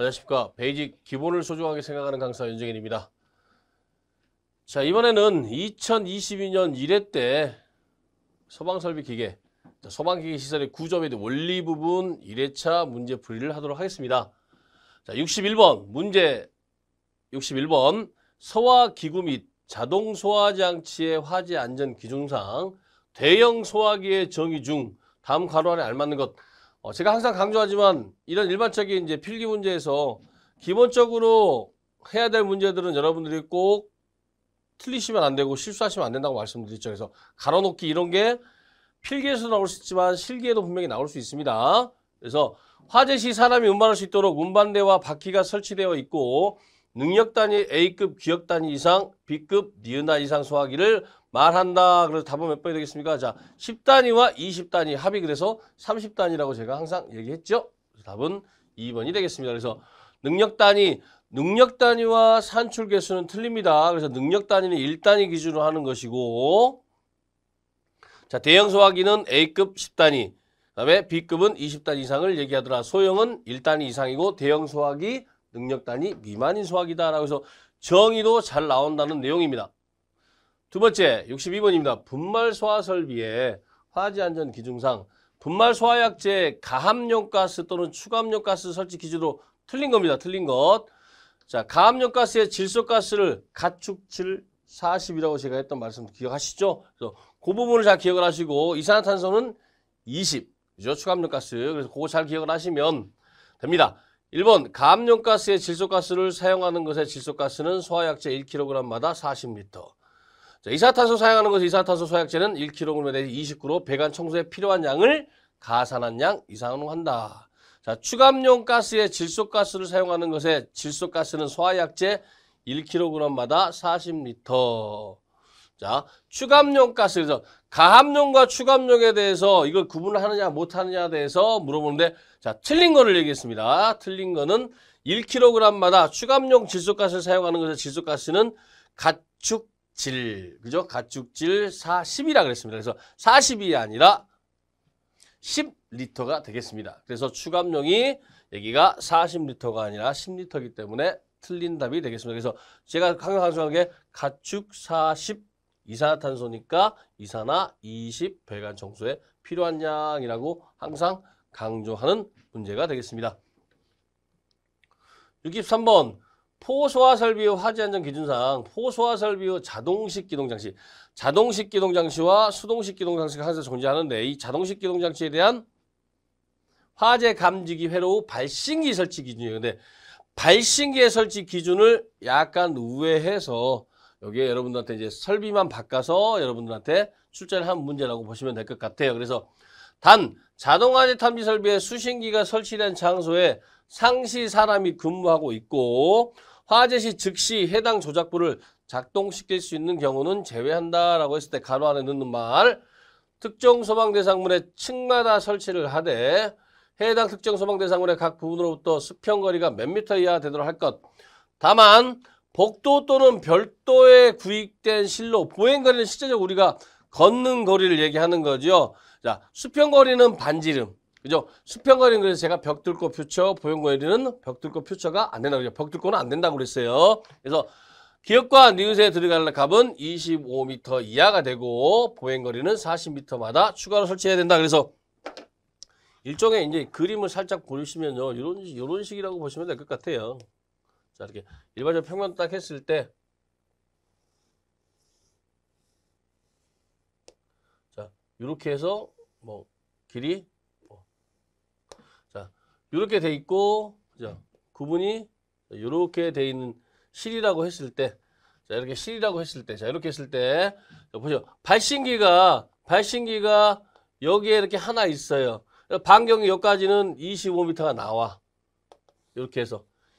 안녕하십니까. 베이직 기본을 소중하게 생각하는 강사 윤정현입니다. 자, 이번에는 2022년 1회 때 소방설비 기계, 소방기계 시설의 구조에 대해 원리 부분 1회차 문제 풀이를 하도록 하겠습니다. 자, 61번 문제 61번 소화 기구 및 자동 소화 장치의 화재 안전 기준상 대형 소화기의 정의 중 다음 괄호 안에 알맞는 것 어, 제가 항상 강조하지만 이런 일반적인 이제 필기 문제에서 기본적으로 해야 될 문제들은 여러분들이 꼭 틀리시면 안 되고 실수하시면 안 된다고 말씀드렸죠. 그래서 가로놓기 이런 게 필기에서 나올 수 있지만 실기에도 분명히 나올 수 있습니다. 그래서 화재 시 사람이 운반할 수 있도록 운반대와 바퀴가 설치되어 있고 능력 단위 A급 기억 단위 이상 B급 니은단 이상 소화기를 말한다. 그래서 답은 몇 번이 되겠습니까? 자, 10단위와 20단위 합이 그래서 30단위라고 제가 항상 얘기했죠. 그래서 답은 2번이 되겠습니다. 그래서 능력 단위 능력 단위와 산출 개수는 틀립니다. 그래서 능력 단위는 1단위 기준으로 하는 것이고 자, 대형 소화기는 A급 10단위, 그다음에 B급은 20단위 이상을 얘기하더라. 소형은 1단위 이상이고 대형 소화기 능력단위 미만인 소화기다라고 해서 정의도 잘 나온다는 내용입니다. 두 번째 62번입니다. 분말 소화 설비에 화재 안전 기준상 분말 소화약제 가압용 가스 또는 추가함용 가스 설치 기준으로 틀린 겁니다. 틀린 것. 자, 가압용 가스의 질소 가스를 가축질 40이라고 제가 했던 말씀 기억하시죠? 그래서 그 부분을 잘 기억을 하시고 이산화탄소는 20. 그죠? 추가함용 가스. 그래서 그거 잘 기억을 하시면 됩니다. 1번 감염가스의 질소가스를 사용하는 것의 질소가스는 소화약제 1kg마다 40리터 자, 이산화탄소 사용하는 것의 이산화탄소 소화약제는 1kg에 대해 29로 배관 청소에 필요한 양을 가산한 양 이상으로 한다. 자, 추감용 가스의 질소가스를 사용하는 것에 질소가스는 소화약제 1kg마다 40리터 자, 추감용 가스. 그래서 가압용과 추감용에 대해서 이걸 구분 하느냐 못하느냐에 대해서 물어보는데 자, 틀린 거를 얘기했습니다. 틀린 거는 1kg마다 추감용 질소가스를 사용하는 것에 질소가스는 가축질, 그죠? 가축질 40이라 그랬습니다. 그래서 40이 아니라 10리터가 되겠습니다. 그래서 추감용이 여기가 40리터가 아니라 10리터이기 때문에 틀린 답이 되겠습니다. 그래서 제가 강력한 수하게 가축 40 이산화탄소니까 이산화 20 배관 청소에 필요한 양이라고 항상 강조하는 문제가 되겠습니다. 63번 포소화설비의 화재안전 기준상 포소화설비의 자동식 기동장치 자동식 기동장치와 수동식 기동장치가 항상 존재하는데 이 자동식 기동장치에 대한 화재 감지기 회로 발신기 설치 기준이에요. 근데 발신기의 설치 기준을 약간 우회해서 여기에 여러분들한테 이제 설비만 바꿔서 여러분들한테 출제를 한 문제라고 보시면 될 것 같아요. 그래서 단 자동화재 탐지 설비에 수신기가 설치된 장소에 상시 사람이 근무하고 있고 화재 시 즉시 해당 조작부를 작동시킬 수 있는 경우는 제외한다라고 했을 때 가로 안에 넣는 말 특정 소방 대상물의 층마다 설치를 하되 해당 특정 소방 대상물의 각 부분으로부터 수평 거리가 몇 미터 이하 되도록 할 것. 다만 복도 또는 별도의 구입된 실로 보행거리는 실제적 으로 우리가 걷는 거리를 얘기하는 거죠. 자, 수평거리는 반지름. 그죠? 수평거리는 그래서 제가 벽 뚫고 퓨처, 보행거리는 벽 뚫고 퓨처가 안 된다고 그죠벽 뚫고는 안 된다고 그랬어요. 그래서 기업과 니웃에 들어갈 값은 25m 이하가 되고 보행거리는 40m마다 추가로 설치해야 된다. 그래서 일종의 이제 그림을 살짝 보시면요. 이런, 이런 식이라고 보시면 될 것 같아요. 자 이렇게 일반적 으로 평면 딱 했을 때 자, 이렇게 해서 뭐 길이 뭐. 자, 이렇게 돼 있고 자, 구분이 이렇게 돼 있는 실이라고 했을 때 자, 이렇게 실이라고 했을 때 자, 이렇게 했을 때 자, 보죠. 발신기가 발신기가 여기에 이렇게 하나 있어요. 반경이 여기까지는 25m가 나와. 이렇게 해서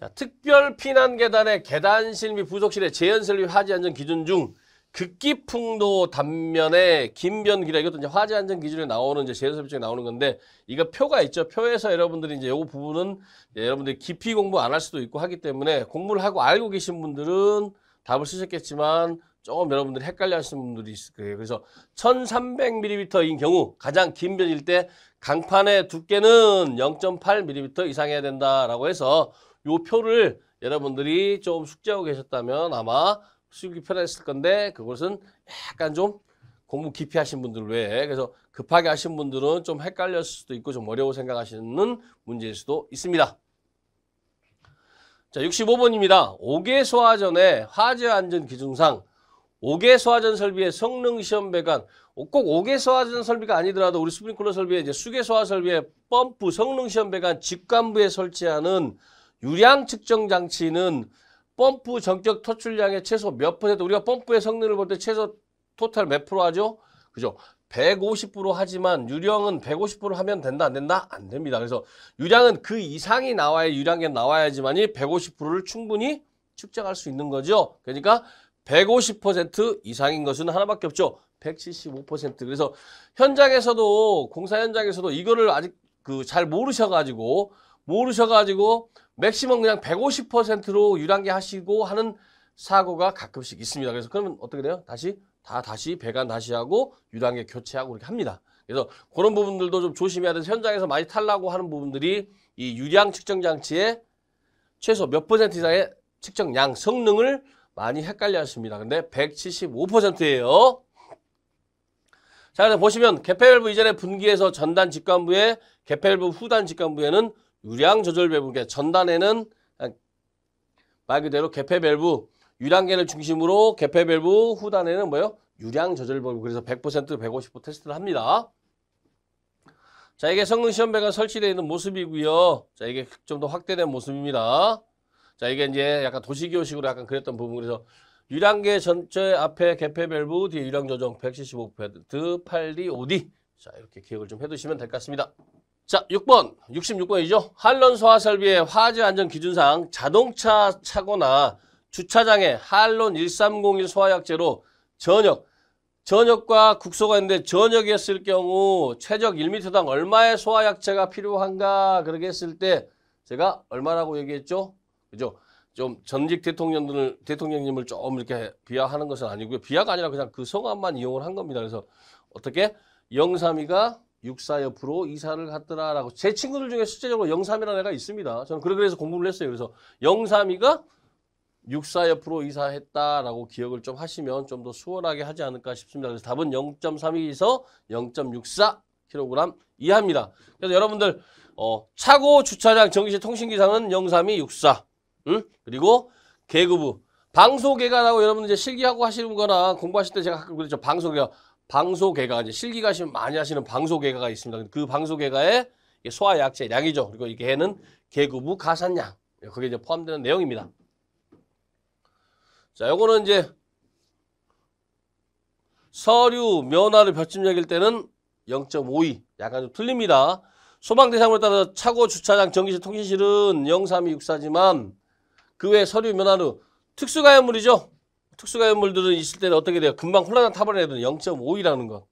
자, 특별 피난 계단의 계단실 및 부속실의 재현설및 화재 안전 기준 중 극기풍도 단면에 김변기라 이것도 이제 화재 안전 기준에 나오는 이제 재현설 법칙에 나오는 건데 이거 표가 있죠. 표에서 여러분들이 이제 요 부분은 여러분들이 깊이 공부 안 할 수도 있고 하기 때문에 공부를 하고 알고 계신 분들은 답을 쓰셨겠지만 조금 여러분들이 헷갈려 하시는 분들이 있을 거예요. 그래서 1300mm인 경우 가장 긴 변일 때 강판의 두께는 0.8mm 이상 해야 된다라고 해서 요 표를 여러분들이 좀숙지하고 계셨다면 아마 수입이 편했을 건데 그것은 약간 좀 공부 깊이 하신 분들 외에 그래서 급하게 하신 분들은 좀 헷갈렸을 수도 있고 좀 어려워 생각하시는 문제일 수도 있습니다. 자, 65번입니다. 5개 소화전의 화재 안전 기준상 5개 소화전 설비의 성능 시험 배관 어, 꼭 5개 소화전 설비가 아니더라도 우리 스프링클러 설비에 수계 소화 설비의 펌프 성능 시험 배관 직관부에 설치하는 유량 측정 장치는 펌프 전격 터출량의 최소 몇 퍼센트 우리가 펌프의 성능을 볼 때 최소 토탈 몇 프로 하죠? 그죠? 150% 하지만 유량은 150% 하면 된다 안 된다? 안 됩니다. 그래서 유량은 그 이상이 나와야 유량에 나와야지만이 150%를 충분히 측정할 수 있는 거죠. 그러니까 150% 이상인 것은 하나밖에 없죠. 175% 그래서 현장에서도 공사 현장에서도 이거를 아직 그 잘 모르셔가지고 모르셔가지고 맥시멈 그냥 150%로 유랑계 하시고 하는 사고가 가끔씩 있습니다. 그래서 그러면 어떻게 돼요? 다시 다 다시 배관 다시 하고 유랑계 교체하고 이렇게 합니다. 그래서 그런 부분들도 좀 조심해야 돼서 현장에서 많이 탈라고 하는 부분들이 이 유량 측정 장치의 최소 몇 퍼센트 이상의 측정량 성능을 많이 헷갈려 하십니다. 근데 175%예요. 자, 보시면 개폐밸브 이전에 분기에서 전단 직관부에 개폐밸브 후단 직관부에는 유량 조절 밸브, 그 전단에는 말 그대로 개폐 밸브, 유량계를 중심으로 개폐 밸브, 후단에는 뭐요 유량 조절 밸브. 그래서 100% 150% 테스트를 합니다. 자, 이게 성능 시험배가 설치되어 있는 모습이고요. 자, 이게 좀 더 확대된 모습입니다. 자, 이게 이제 약간 도시기호식으로 약간 그랬던 부분. 그래서 유량계 전체 앞에 개폐 밸브, 뒤에 유량 조정 175% 8D, 5D. 자, 이렇게 기억을 좀 해두시면 될 것 같습니다. 자, 6번, 66번이죠. 한론소 화설비의 화재 안전 기준상 자동차 차고나 주차장에 한론 1301 소화약제로 저녁, 저녁과 국소가 있는데 저녁이었을 경우 최적 1m당 얼마의 소화약제가 필요한가 그렇게 했을 때 제가 얼마라고 얘기했죠? 그죠? 좀 전직 대통령을 들 대통령님을 조금 이렇게 비하하는 것은 아니고요. 비하가 아니라 그냥 그 성함만 이용을 한 겁니다. 그래서 어떻게 영삼이가 육사 옆으로 이사를 갔더라라고 제 친구들 중에 실제적으로 영삼이라는 애가 있습니다. 저는 그래서 공부를 했어요. 그래서 영삼이가 육사 옆으로 이사했다라고 기억을 좀 하시면 좀 더 수월하게 하지 않을까 싶습니다. 그래서 답은 0.32에서 0.64kg 이하입니다. 그래서 여러분들 어, 차고 주차장 전기세 통신기상은 영삼이 육사 응? 그리고 계급부 방소계관라고 여러분 이제 실기하고 하시는 거나 공부하실 때 제가 가끔 그랬죠. 방소계가 방소개가 이제 실기가시면 많이 하시는 방소개가가 있습니다. 그 방소개가의 소화약제양이죠 그리고 이게 해는 개구부 가산약 예, 그게 이제 포함되는 내용입니다. 자, 요거는 이제 서류 면화를 별집력일 때는 0.52 약간 좀 틀립니다. 소방 대상으로 따라 서 차고 주차장 전기실 통신실은 03264지만 그 외 서류 면화는 특수가염물이죠. 특수가연물들은 있을 때는 어떻게 돼요? 금방 혼란을 타버려야 되는 0.5이라는 거.